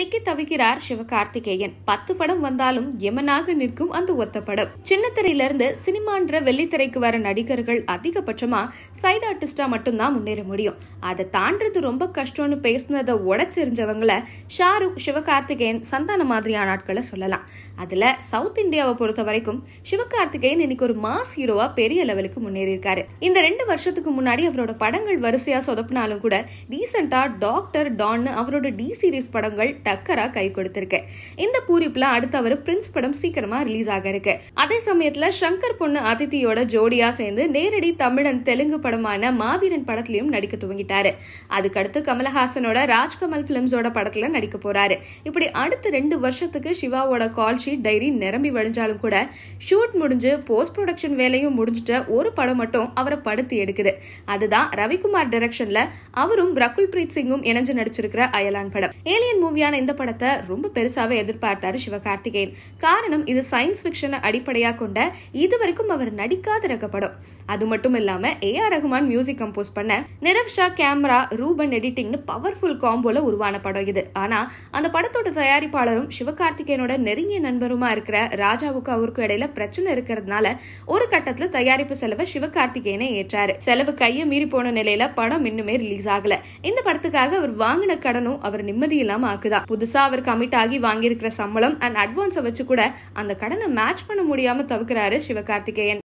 சிக்கி தவிக்கிறார் சிவகார்த்திகேயன் பத்து படம் வந்தாலும் எமனாக நிற்கும் அந்த ஒத்த படம் சின்னத்திரையிலிருந்து சினிமான்ற வெள்ளித்திரைக்கு வர நடிகர்கள் அதிகபட்சமா சைட் ஆர்டிஸ்டா மட்டும்தான் முன்னேற முடியும் அதை தாண்டது ரொம்ப கஷ்டம்னு பேசினதை உடச்செறிஞ்சவங்கள ஷாருக் சிவகார்த்திகேயன் சந்தான மாதிரியான ஆட்களை சொல்லலாம் அதுல சவுத் இந்தியாவை பொறுத்த வரைக்கும் சிவகார்த்திகேயன் இன்னைக்கு ஒரு மாஸ் ஹீரோவா பெரிய லெவலுக்கு முன்னேறி இருக்காரு இந்த ரெண்டு வருஷத்துக்கு முன்னாடி அவரோட படங்கள் வரிசையா சொதப்பினாலும் கூட ரீசெண்டா டாக்டர் டான்னு அவரோட டி சீரீஸ் படங்கள் டக்கரா கை கொடுத்திருக்கு இந்த பூரிப்புல அடுத்த அவர் பிரின்ஸ் படம் சீக்கிரமா ரிலீஸ் ஆக இருக்கு அதே சமயத்துல சங்கர் பொண்ணு அதித்தியோட ஜோடியா சேர்ந்து நேரடி தமிழன் தெலுங்கு படமான மாவீரன் படத்திலையும் நடிக்க துவங்கிட்டாரு அதுக்கடுத்து கமலஹாசனோட ராஜ்கமல் பிலிம்ஸோட படத்துல நடிக்க போறாரு இப்படி அடுத்த ரெண்டு வருஷத்துக்கு சிவாவோட கால் ஷீட் டைரி நிரம்பி வழிஞ்சாலும் கூட ஷூட் முடிஞ்சு போஸ்ட் ப்ரொடக்ஷன் வேலையும் முடிஞ்சிட்ட ஒரு படம் மட்டும் அவரை படுத்து எடுக்குது அதுதான் ரவிக்குமார் டைரக்ஷன்ல அவரும் ரகுல் பிரீத் சிங்கும் இணைஞ்சு நடிச்சிருக்கிற அயலான் படம் ஏலியன் மூவியான இந்த படத்தை ரொம்ப பெருசாகவே எதிர்பார்த்தாரு சிவகார்த்திகேயன் காரணம் இது சயின்ஸ் ஃபிக்ஷனை அடிப்படையாக கொண்ட இது வரைக்கும் அவர் நடிக்காத ரக படம் அது மட்டும் இல்லாமல் A R Rahman music compose பண்ண நிரவ் ஷா கேமரா ரூபன் எடிட்டிங்னு பவர்ஃபுல் காம்போல உருவான படம் இது ஆனால் அந்த படத்தோட தயாரிப்பாளரும் சிவகார்த்திகேயனோட நெருங்கிய நண்பருமா இருக்கிற ராஜாவுக்கு அவருக்கும் இடையில பிரச்சனை இருக்கிறதுனால ஒரு கட்டத்தில் தயாரிப்பு செலவை சிவகார்த்திகேயனை ஏற்றாரு செலவு கையை மீறி போன நிலையில படம் இன்னுமே ரிலீஸ் ஆகல இந்த படத்துக்காக அவர் வாங்கின கடனும் அவர் நிம்மதி இல்லாம ஆக்குதா தான் புதுசா அவர் கமிட் ஆகி வாங்கியிருக்கிற சம்பளம் அண்ட் அட்வான்ஸை வச்சு கூட அந்த கடனை மேட்ச் பண்ண முடியாம தவிர்க்கிறாரு சிவகார்த்திகேயன்